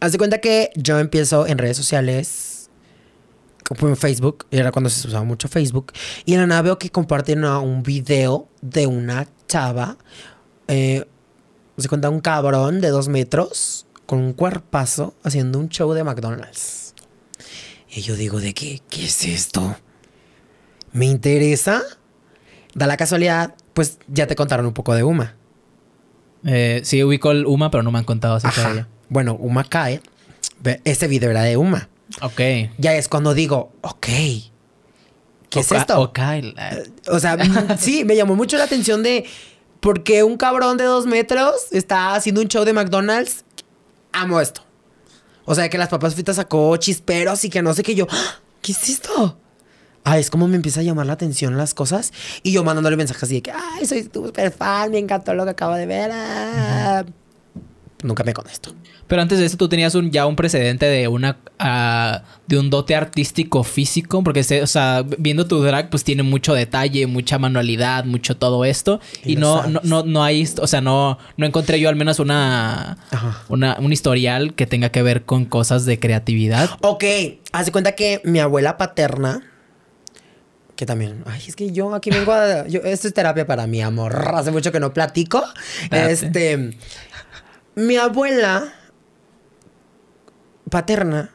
Haz de cuenta que yo empiezo en redes sociales, como en Facebook, y era cuando se usaba mucho Facebook, y en la nada veo que comparten un video de una chava, eh, se cuenta un cabrón de dos metros, con un cuerpazo, haciendo un show de McDonald's. Y yo digo, ¿de qué? ¿Qué es esto? ¿Me interesa? Da la casualidad, pues ya te contaron un poco de Uma. Eh, sí, ubico el Uma, pero no me han contado así todavía bueno, Uma cae, ese video era de Uma. Ok. Ya es cuando digo, ok. ¿Qué es esto? Eh, o sea, mm, sí, me llamó mucho la atención de por qué un cabrón de dos metros está haciendo un show de McDonald's. Amo esto. O sea, que las papas fritas sacó chisperos y que no sé qué. Yo, ¡Ah! ¿qué es esto? Ah, es como me empieza a llamar la atención las cosas. Y yo mandándole mensajes así de que, ay, soy súper fan, me encantó lo que acabo de ver. Ah" nunca me contesto. Pero antes de eso tú tenías un, ya un precedente de una ah, de un dote artístico físico, porque o sea, viendo tu drag pues tiene mucho detalle, mucha manualidad, mucho todo esto y, no, no, no hay, o sea, no no encontré yo al menos una, una un historial que tenga que ver con cosas de creatividad. Ok, Hace cuenta que mi abuela paterna que también, ay, es que yo aquí vengo a, esto es terapia para mi amor, hace mucho que no platico, este, mi abuela paterna,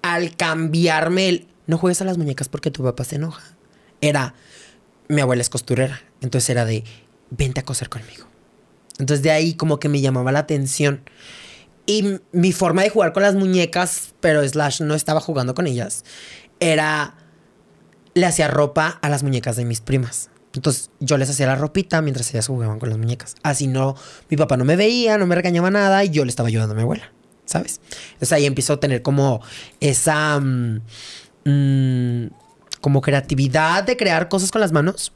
al cambiarme el no juegues a las muñecas porque tu papá se enoja, era mi abuela es costurera. Entonces era de vente a coser conmigo. Entonces de ahí como que me llamaba la atención. Y mi forma de jugar con las muñecas, pero slash no estaba jugando con ellas, era le hacía ropa a las muñecas de mis primas. Entonces yo les hacía la ropita mientras ellas jugaban con las muñecas. Así no, mi papá no me veía, no me regañaba nada y yo le estaba ayudando a mi abuela, ¿sabes? Entonces ahí empiezo a tener como esa... Mm, mm, como creatividad de crear cosas con las manos.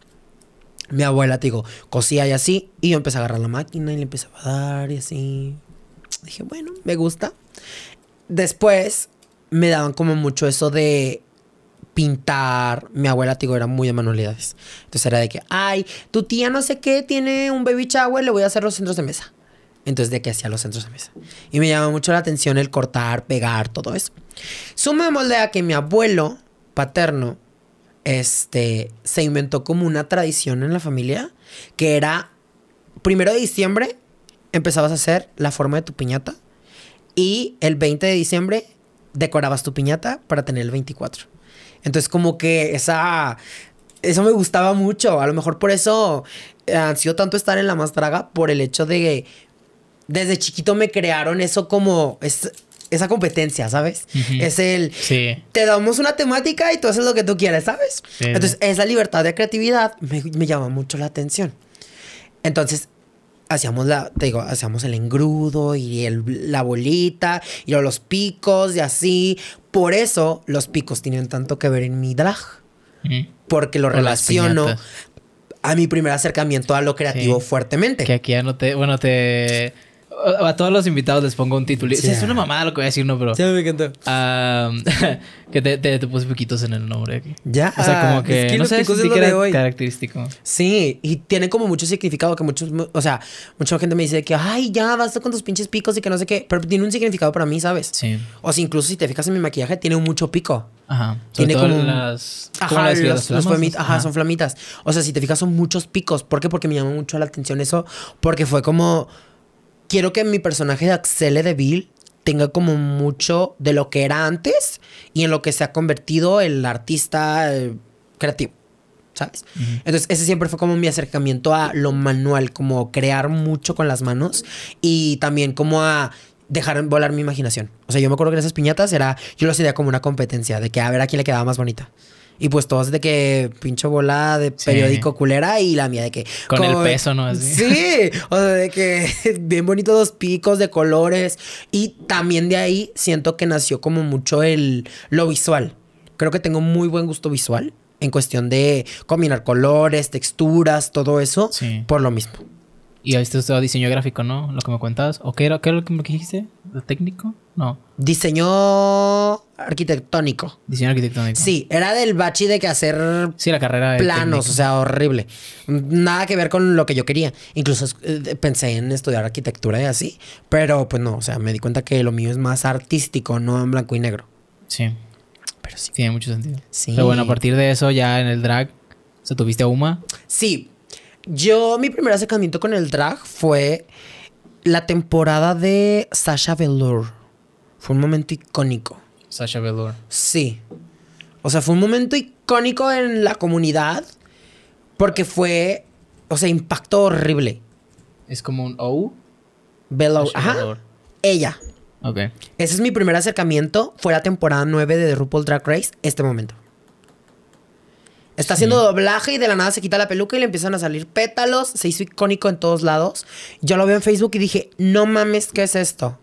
Mi abuela, te digo, cosía y así. Y yo empecé a agarrar la máquina y le empecé a dar y así. Dije, bueno, me gusta. Después me daban como mucho eso de pintar. Mi abuela, digo, era muy de manualidades. Entonces era de que, ay, tu tía no sé qué tiene un baby shower, le voy a hacer los centros de mesa. Entonces, de que hacía los centros de mesa. Y me llamó mucho la atención el cortar, pegar, todo eso. Sumémosle a que mi abuelo paterno este, se inventó como una tradición en la familia que era, primero de diciembre empezabas a hacer la forma de tu piñata y el 20 de diciembre decorabas tu piñata para tener el 24. Entonces como que esa... Eso me gustaba mucho. A lo mejor por eso eh, sido tanto estar en la más traga. por el hecho de que desde chiquito me crearon eso como esa competencia, ¿sabes? Es el te damos una temática y tú haces lo que tú quieres, ¿sabes? Entonces, esa libertad de creatividad me, me llama mucho la atención. Entonces, hacíamos la, te digo, hacíamos el engrudo y la bolita y los picos y así. Por eso los picos tienen tanto que ver en mi drag. Porque lo relaciono a mi primer acercamiento a lo creativo fuertemente. Que aquí ya no te, bueno, te a todos los invitados les pongo un título. Es una mamada lo que voy a decir, no, pero. Sí, me encantó. que te, puse piquitos en el nombre aquí. Ya. O sea, como que. Es no sé, de hoy. característico. Sí, y tiene como mucho significado que muchos. O sea, mucha gente me dice que, ay, ya basta con tus pinches picos y que no sé qué. Pero tiene un significado para mí, ¿sabes? Sí. O sea, incluso si te fijas en mi maquillaje, tiene mucho pico. Ajá. tiene Las, ajá, ajá, son flamitas. O sea, si te fijas, son muchos picos. ¿Por qué? Porque me llamó mucho la atención eso. Porque fue como quiero que mi personaje de Axel Bill tenga como mucho de lo que era antes y en lo que se ha convertido el artista eh, creativo. ¿Sabes? Entonces, ese siempre fue como mi acercamiento a lo manual, como crear mucho con las manos y también como a dejar volar mi imaginación. O sea, yo me acuerdo que en esas piñatas era, yo lo hacía como una competencia de que a ver a quién le quedaba más bonita. Y pues todos de que pincho volada de periódico culera y la mía de que. Con el peso, ¿no? Sí. O sea, de que bien bonitos dos picos de colores. Y también de ahí siento que nació como mucho el lo visual. Creo que tengo muy buen gusto visual en cuestión de combinar colores, texturas, todo eso. Por lo mismo. Y esto diseño gráfico, ¿no? Lo que me contabas. ¿O qué era, lo que me dijiste? ¿Lo técnico? No. Diseño arquitectónico. Diseño arquitectónico. Sí, era del bachi de que hacer sí, la carrera de planos, o sea, horrible. Nada que ver con lo que yo quería. Incluso eh, pensé en estudiar arquitectura y así, pero pues no, o sea, me di cuenta que lo mío es más artístico, no en blanco y negro. Sí. Pero sí. Tiene mucho sentido. Sí. Pero bueno, a partir de eso ya en el drag, ¿se tuviste a Uma? Sí, yo, mi primer acercamiento con el drag fue la temporada de Sasha Velour. Fue un momento icónico. Sasha Velour. Sí. O sea, fue un momento icónico en la comunidad porque fue, o sea, impacto horrible. ¿Es como un O? Velour. Ajá. Ella. Ok. Ese es mi primer acercamiento. Fue la temporada 9 de The RuPaul Drag Race, este momento. Está haciendo doblaje y de la nada se quita la peluca y le empiezan a salir pétalos. Se hizo icónico en todos lados. Yo lo vi en Facebook y dije, no mames, ¿qué es esto?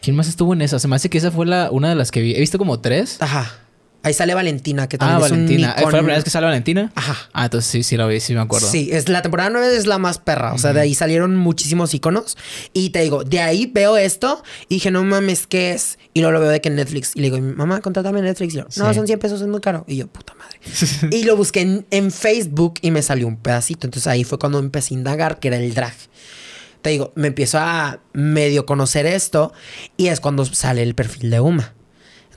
¿Quién más estuvo en esa? Se me hace que esa fue la, una de las que vi. He visto como tres. Ajá. Ahí sale Valentina, que también ah, es Valentina. Eh, ¿Fue la primera vez que sale Valentina? Ajá. Ah, entonces sí, sí lo vi, sí me acuerdo. Sí, la temporada 9 es la más perra. O sea, de ahí salieron muchísimos iconos. Y te digo, de ahí veo esto y dije, no mames, ¿qué es? Y luego lo veo de que en Netflix. Y le digo, mamá, contrátame Netflix. Y yo, no, son 100 pesos, es muy caro. Y yo, puta madre. y lo busqué en, en Facebook y me salió un pedacito. Entonces ahí fue cuando empecé a indagar, que era el drag te digo, me empiezo a medio conocer esto y es cuando sale el perfil de Uma.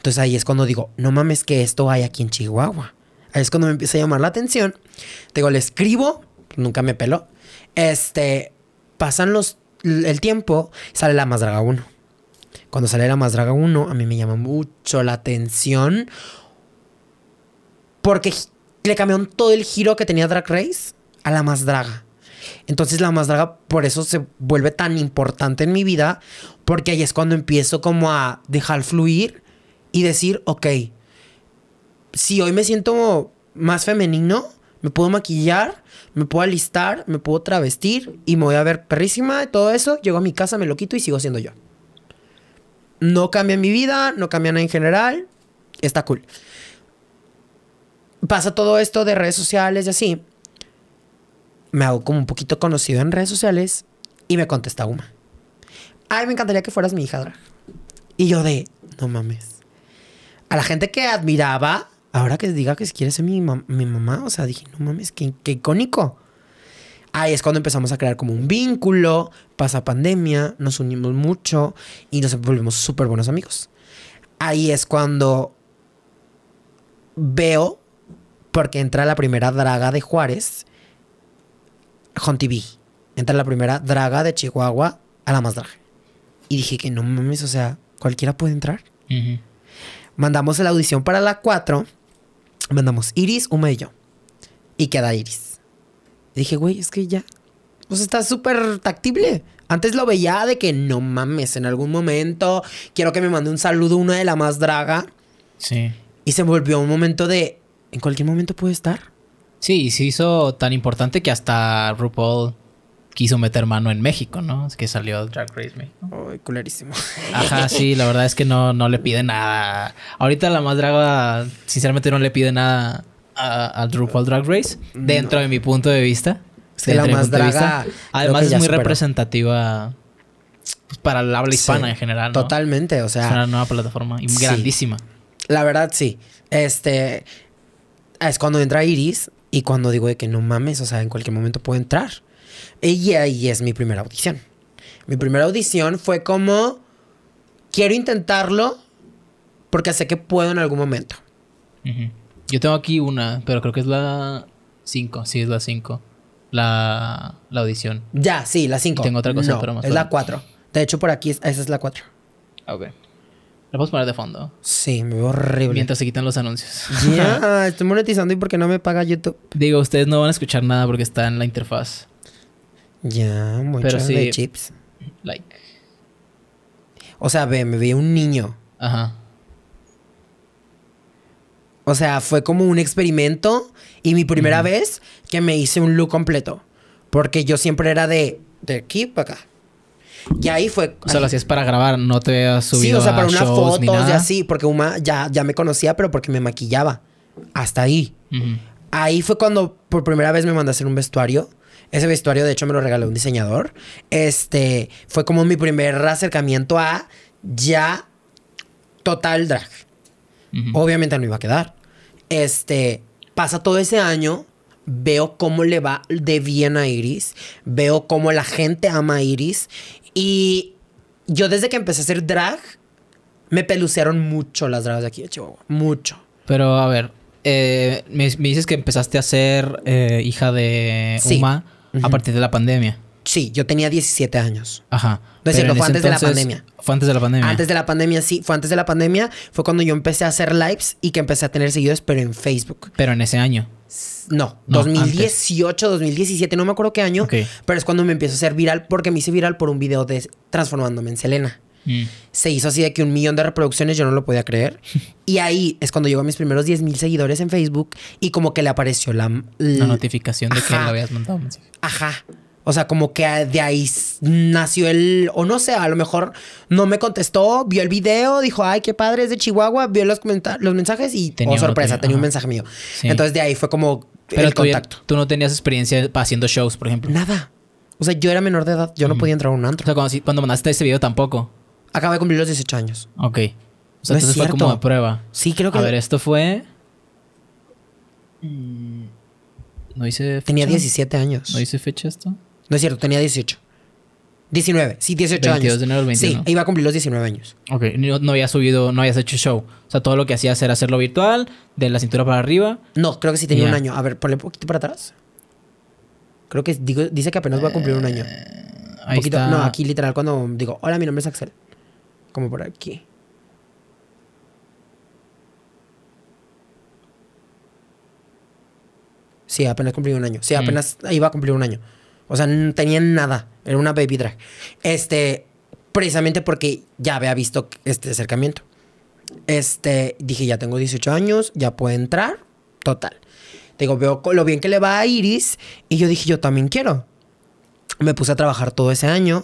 Entonces ahí es cuando digo, no mames que esto hay aquí en Chihuahua. Ahí es cuando me empieza a llamar la atención. Te digo, le escribo, nunca me peló. Este, pasan los, el tiempo, sale la Más Draga 1. Cuando sale la Más Draga 1, a mí me llama mucho la atención. Porque le cambiaron todo el giro que tenía Drag Race a la Más Draga. Entonces la más draga por eso se vuelve tan importante en mi vida, porque ahí es cuando empiezo como a dejar fluir y decir, ok, si hoy me siento más femenino, me puedo maquillar, me puedo alistar, me puedo travestir y me voy a ver perrísima, todo eso, llego a mi casa, me lo quito y sigo siendo yo. No cambia mi vida, no cambia nada en general, está cool. Pasa todo esto de redes sociales y así. Me hago como un poquito conocido en redes sociales y me contesta Uma. Ay, me encantaría que fueras mi hija. Y yo de, no mames a la gente que admiraba, ahora que diga que quiere ser mi, mamá, o sea, dije, no mames, qué, icónico. Ahí es cuando empezamos a crear como un vínculo, pasa pandemia, nos unimos mucho y nos volvemos súper buenos amigos. Ahí es cuando veo, porque entra la primera draga de Juárez, con TV. Entra la primera draga de Chihuahua a la más draga. Y dije que no mames, o sea, cualquiera puede entrar. Mandamos la audición para la 4. Mandamos Iris, Uma y yo. Y queda Iris. dije, güey, es que ya. Pues está súper tactible. Antes lo veía de que no mames, en algún momento quiero que me mande un saludo una de la más draga. Sí. Y se volvió un momento de. En cualquier momento puede estar. Sí, y se hizo tan importante que hasta RuPaul quiso meter mano en México, ¿no? Es que salió Drag Race me. Ay, culerísimo. Ajá, sí, la verdad es que no, no le pide nada. Ahorita la más draga, sinceramente, no le pide nada a, a Drag Race, dentro de mi punto de vista. Es que la más draga. Además, es muy representativa pues, para el habla hispana en general. ¿no? Totalmente, o sea. Es una nueva plataforma y grandísima. La verdad, sí. Este. Es cuando entra Iris y cuando digo de que no mames, o sea, en cualquier momento puede entrar. Y ahí es mi primera audición. Mi primera audición fue como, quiero intentarlo porque sé que puedo en algún momento. Yo tengo aquí una, pero creo que es la 5, sí, es la 5. La, audición. Ya, sí, la 5. Tengo otra cosa, Es la 4. De hecho, por aquí, esa es la 4. Ok. La podemos poner de fondo. Sí, me veo horrible. Mientras se quitan los anuncios. Ya, estoy monetizando y porque no me paga YouTube. Digo, ustedes no van a escuchar nada porque está en la interfaz. Ya, mucho de chips. Like. O sea, me vi un niño. Ajá. O sea, fue como un experimento y mi primera vez que me hice un look completo. Porque yo siempre era de, de aquí para acá. Y ahí fue. O sea, lo hacías para grabar, no te habías subido. Sí, o sea, para unas fotos y así, porque Uma ya, ya me conocía, pero porque me maquillaba. Hasta ahí. Ahí fue cuando por primera vez me mandé a hacer un vestuario ese vestuario, de hecho, me lo regaló un diseñador. Este fue como mi primer acercamiento a ya total drag. Obviamente no iba a quedar. Este pasa todo ese año. Veo cómo le va de bien a Iris. Veo cómo la gente ama a Iris. Y yo desde que empecé a hacer drag, me pelucearon mucho las dragas de aquí de Chihuahua. Mucho. Pero a ver, eh, me, dices que empezaste a ser eh, hija de Uma a partir de la pandemia. Sí, yo tenía 17 años. Ajá. No es fue antes de la pandemia. Fue antes de la pandemia. Antes de la pandemia, sí. Fue antes de la pandemia. Fue cuando yo empecé a hacer lives y que empecé a tener seguidores, pero en Facebook. Pero en ese año. No, 2018, 2017, no me acuerdo qué año. Pero es cuando me empiezo a hacer viral porque me hice viral por un video de transformándome en Selena. Mm. Se hizo así de que un millón de reproducciones, yo no lo podía creer. y ahí es cuando llegó a mis primeros 10 mil seguidores en Facebook y como que le apareció la... notificación de que lo habías montado. Ajá. O sea, como que de ahí nació el, o no sé, a lo mejor no me contestó, vio el video, dijo, ay, qué padre, es de Chihuahua, vio los, los mensajes y, tenía oh, sorpresa, tenía, un mensaje mío. Entonces de ahí fue como Pero el contacto. tú no tenías experiencia haciendo shows, por ejemplo. Nada. O sea, yo era menor de edad, yo no mm. podía entrar a un antro. O sea, cuando, cuando mandaste ese video tampoco. Acaba de cumplir los 18 años. Ok. O sea, entonces fue como de prueba. Sí, creo que. A ver, esto fue. Mm, no hice fecha. Tenía 17 años. ¿No hice fecha esto? No es cierto, tenía 18. 19, sí, 18 22 años. de enero Sí, iba a cumplir los 19 años. Ok, no, había subido, no habías hecho show. O sea, todo lo que hacías era hacerlo virtual, de la cintura para arriba. No, creo que sí tenía un año. A ver, ponle un poquito para atrás. Creo que dice que apenas va a cumplir un año. Eh, está. no, aquí literal cuando digo, hola, mi nombre es Axel como por aquí. Sí, apenas cumplí un año. Sí, mm. apenas iba a cumplir un año. O sea, no tenían nada. Era una baby drag. Este, precisamente porque ya había visto este acercamiento. Este, dije, ya tengo 18 años, ya puedo entrar. Total. Te Digo, veo lo bien que le va a Iris. Y yo dije, yo también quiero. Me puse a trabajar todo ese año.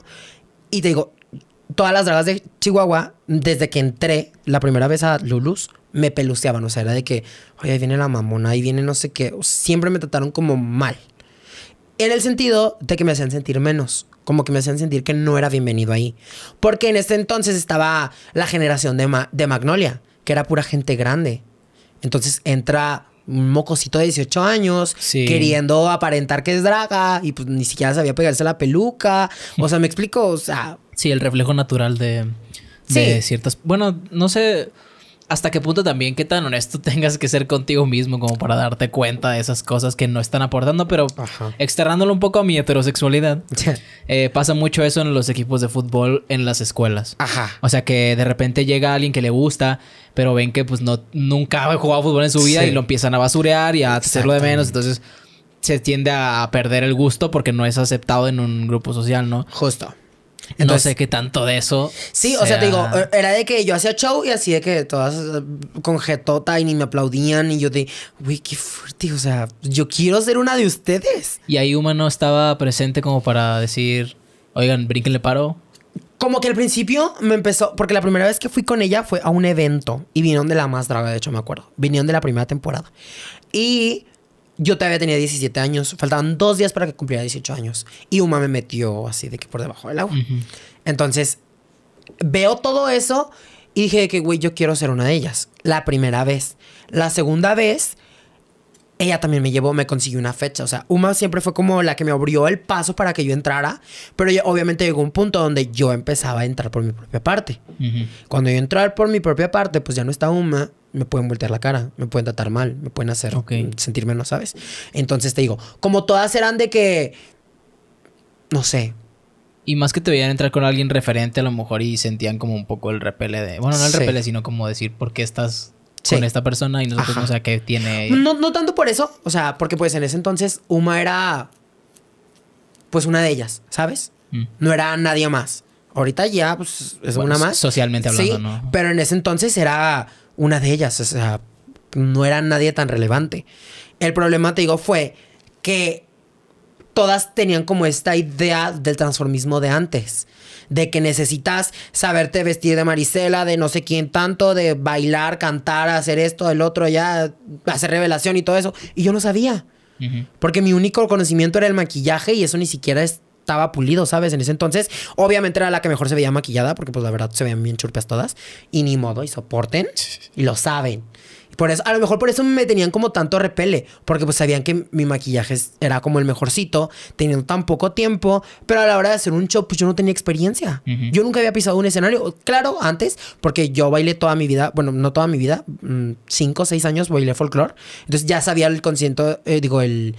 Y te digo, todas las dragas de Chihuahua, desde que entré la primera vez a Lulus, me peluceaban. O sea, era de que, oye, ahí viene la mamona, ahí viene no sé qué. Siempre me trataron como mal. En el sentido de que me hacían sentir menos. Como que me hacían sentir que no era bienvenido ahí. Porque en este entonces estaba la generación de, de Magnolia, que era pura gente grande. Entonces entra un mocosito de 18 años, queriendo aparentar que es draga y pues ni siquiera sabía pegarse la peluca. O sea, me explico, o sea... Sí, el reflejo natural de, de ciertas... Bueno, no sé hasta qué punto también qué tan honesto tengas que ser contigo mismo como para darte cuenta de esas cosas que no están aportando, pero externándolo un poco a mi heterosexualidad. Eh, pasa mucho eso en los equipos de fútbol en las escuelas. Ajá. O sea que de repente llega alguien que le gusta pero ven que pues no, nunca ha jugado fútbol en su vida y lo empiezan a basurear y a hacerlo de menos. Entonces se tiende a perder el gusto porque no es aceptado en un grupo social, ¿no? Justo. Entonces, no sé qué tanto de eso. Sí, o sea, te digo, era de que yo hacía show y así de que todas con y ni me aplaudían. Y yo de, uy qué fuerte. O sea, yo quiero ser una de ustedes. Y ahí humano estaba presente como para decir, oigan, brinquenle paro. Como que al principio me empezó, porque la primera vez que fui con ella fue a un evento y vinieron de la más draga, de hecho me acuerdo, vinieron de la primera temporada. Y yo todavía tenía 17 años, faltaban dos días para que cumpliera 18 años y Uma me metió así de que por debajo del agua. Entonces, veo todo eso y dije que, güey, yo quiero ser una de ellas, la primera vez. La segunda vez ella también me llevó, me consiguió una fecha. O sea, Uma siempre fue como la que me abrió el paso para que yo entrara, pero obviamente llegó un punto donde yo empezaba a entrar por mi propia parte. Cuando yo entrar por mi propia parte, pues ya no está Uma, me pueden voltear la cara, me pueden tratar mal, me pueden hacer sentirme, sentir menos, ¿sabes? Entonces te digo, como todas eran de que, no sé, y más que te veían entrar con alguien referente a lo mejor y sentían como un poco el repele de, bueno, no el repele, sino como decir, ¿por qué estás con esta persona y nosotros o sea que tiene. No, tanto por eso, o sea, porque pues en ese entonces Uma era pues una de ellas, ¿sabes? Mm. No era nadie más. Ahorita ya pues es una más. Socialmente hablando, Pero en ese entonces era una de ellas, o sea, no era nadie tan relevante. El problema, te digo, fue que todas tenían como esta idea del transformismo de antes de que necesitas saberte vestir de Marisela, de no sé quién tanto, de bailar, cantar, hacer esto, el otro, ya, hacer revelación y todo eso. Y yo no sabía. Porque mi único conocimiento era el maquillaje y eso ni siquiera estaba pulido, ¿sabes? En ese entonces, obviamente era la que mejor se veía maquillada, porque pues la verdad se veían bien churpeas todas. Y ni modo, y soporten, y lo saben. Por eso, a lo mejor por eso me tenían como tanto repele, porque pues sabían que mi maquillaje era como el mejorcito, teniendo tan poco tiempo, pero a la hora de hacer un show, pues yo no tenía experiencia. Yo nunca había pisado un escenario, claro, antes, porque yo bailé toda mi vida, bueno, no toda mi vida, mm, cinco o seis años bailé folclore, entonces ya sabía el concierto, eh, digo, el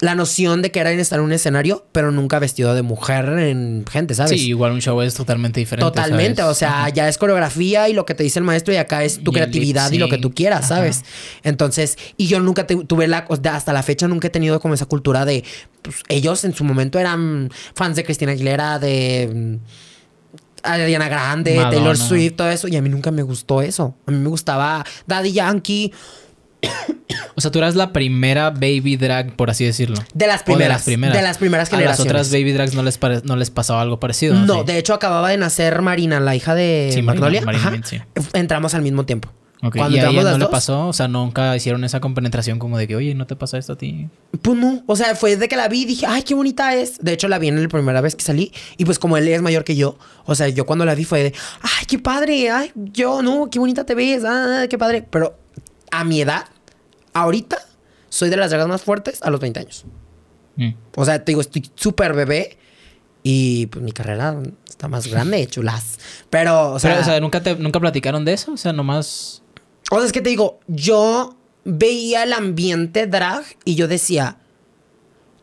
la noción de que era estar en un escenario, pero nunca vestido de mujer en gente, ¿sabes? Sí, igual un show es totalmente diferente. Totalmente, o sea, ya es coreografía y lo que te dice el maestro y acá es tu creatividad y lo que tú quieras, ¿sabes? Entonces, y yo nunca tuve la, hasta la fecha nunca he tenido como esa cultura de, pues, ellos en su momento eran fans de Cristina Aguilera, de... Mm, Ariana Grande, Taylor Swift, todo eso. Y a mí nunca me gustó eso. A mí me gustaba Daddy Yankee, o sea, tú eras la primera baby drag, por así decirlo. De las primeras. de las primeras. De las primeras generaciones. A las otras baby drags no les, pasaba algo parecido. No, de hecho acababa de nacer Marina, la hija de sí, Marina, Entramos al mismo tiempo. Cuando ¿Y a ella no le pasó? O sea, nunca hicieron esa compenetración como de que, oye, ¿no te pasa esto a ti? Pues no. O sea, fue desde que la vi y dije, ay, qué bonita es. De hecho, la vi en la primera vez que salí. Y pues como él es mayor que yo, o sea, yo cuando la vi fue de, ay, qué padre, ay, yo, no, qué bonita te ves, ay, ah, qué padre. Pero a mi edad, ahorita, soy de las dragas más fuertes a los 20 años. Mm. O sea, te digo, estoy súper bebé y pues mi carrera está más grande, chulas. Pero, o sea. ¿nunca, ¿nunca platicaron de eso? O sea, nomás. O sea, es que te digo, yo veía el ambiente drag y yo decía,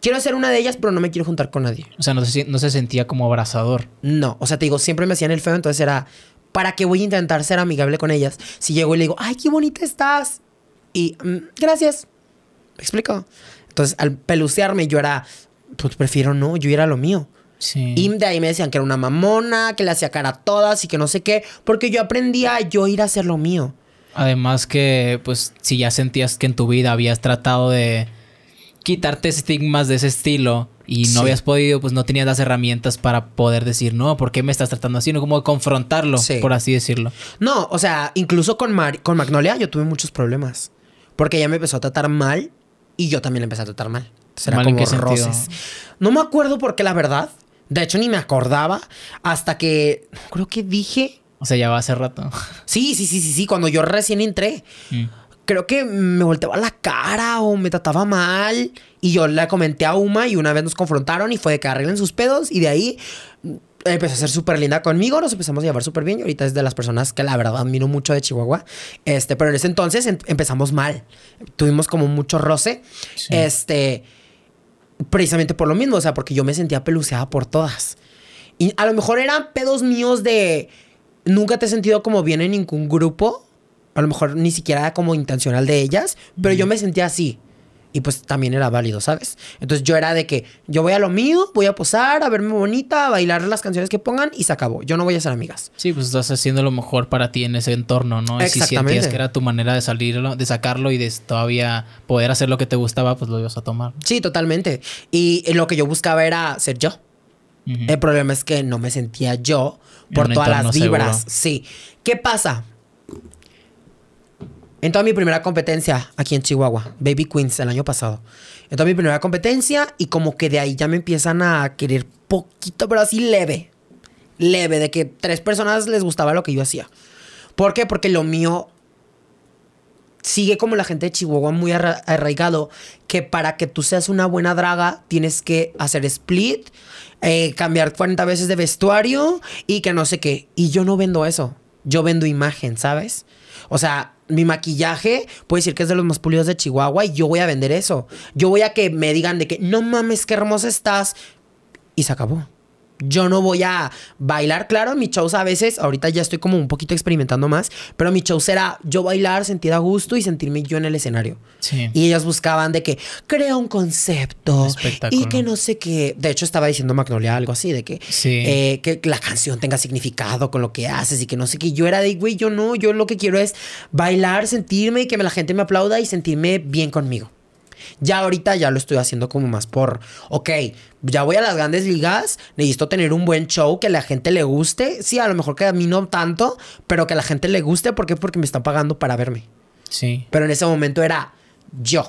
quiero ser una de ellas, pero no me quiero juntar con nadie. O sea, no no se sentía como abrazador. No, o sea, te digo, siempre me hacían el feo, entonces era, ¿para qué voy a intentar ser amigable con ellas? Si llego y le digo, ay, qué bonita estás. Y mm, gracias. ¿Me explico? Entonces, al pelucearme, yo era, pues prefiero no, yo era lo mío. Sí. Y de ahí me decían que era una mamona, que le hacía cara a todas y que no sé qué, porque yo aprendía a yo ir a hacer lo mío. Además que, pues, si ya sentías que en tu vida habías tratado de quitarte estigmas de ese estilo, y no habías podido, pues no tenías las herramientas para poder decir, no, ¿por qué me estás tratando así? No, como confrontarlo, por así decirlo. No, o sea, incluso con, con Magnolia yo tuve muchos problemas. Porque ella me empezó a tratar mal y yo también la empecé a tratar mal. será como roces. No me acuerdo por qué, la verdad. De hecho, ni me acordaba hasta que. Creo que dije. O sea, ya va hace rato. Sí, sí, sí, sí, sí. Cuando yo recién entré. Mm creo que me volteaba la cara o me trataba mal. Y yo la comenté a Uma y una vez nos confrontaron y fue de que arreglen sus pedos. Y de ahí mm, empezó a ser súper linda conmigo, nos empezamos a llevar súper bien. Y ahorita es de las personas que la verdad admiro mucho de Chihuahua. Este, pero en ese entonces em, empezamos mal. Tuvimos como mucho roce. Este, precisamente por lo mismo, o sea, porque yo me sentía peluceada por todas. Y a lo mejor eran pedos míos de nunca te he sentido como bien en ningún grupo a lo mejor ni siquiera era como intencional de ellas, pero yo me sentía así. Y pues también era válido, ¿sabes? Entonces yo era de que yo voy a lo mío, voy a posar, a verme bonita, a bailar las canciones que pongan y se acabó. Yo no voy a ser amigas. Sí, pues estás haciendo lo mejor para ti en ese entorno, ¿no? Y si sentías que era tu manera de salirlo, de sacarlo y de todavía poder hacer lo que te gustaba, pues lo ibas a tomar. Sí, totalmente. Y eh, lo que yo buscaba era ser yo. El problema es que no me sentía yo por todas las vibras. Sí. ¿Qué pasa? En toda mi primera competencia aquí en Chihuahua, Baby Queens, el año pasado. En toda mi primera competencia y como que de ahí ya me empiezan a querer poquito, pero así leve. Leve, de que tres personas les gustaba lo que yo hacía. ¿Por qué? Porque lo mío sigue como la gente de Chihuahua muy arraigado, que para que tú seas una buena draga tienes que hacer split, eh, cambiar 40 veces de vestuario y que no sé qué. Y yo no vendo eso, yo vendo imagen, ¿sabes? O sea, mi maquillaje puede decir que es de los más pulidos de Chihuahua y yo voy a vender eso. Yo voy a que me digan de que no mames, qué hermosa estás. Y se acabó. Yo no voy a bailar, claro, mi shows a veces, ahorita ya estoy como un poquito experimentando más, pero mi show era yo bailar, sentir a gusto y sentirme yo en el escenario. Y ellos buscaban de que crea un concepto y que no sé qué. De hecho, estaba diciendo Magnolia algo así, de que, eh, que la canción tenga significado con lo que haces y que no sé qué. Yo era de, güey, yo no, yo lo que quiero es bailar, sentirme y que la gente me aplauda y sentirme bien conmigo. Ya ahorita ya lo estoy haciendo como más por, ok, ya voy a las grandes ligas, necesito tener un buen show que la gente le guste. Sí, a lo mejor que a mí no tanto, pero que a la gente le guste. ¿Por qué? Porque me están pagando para verme. Sí. Pero en ese momento era yo.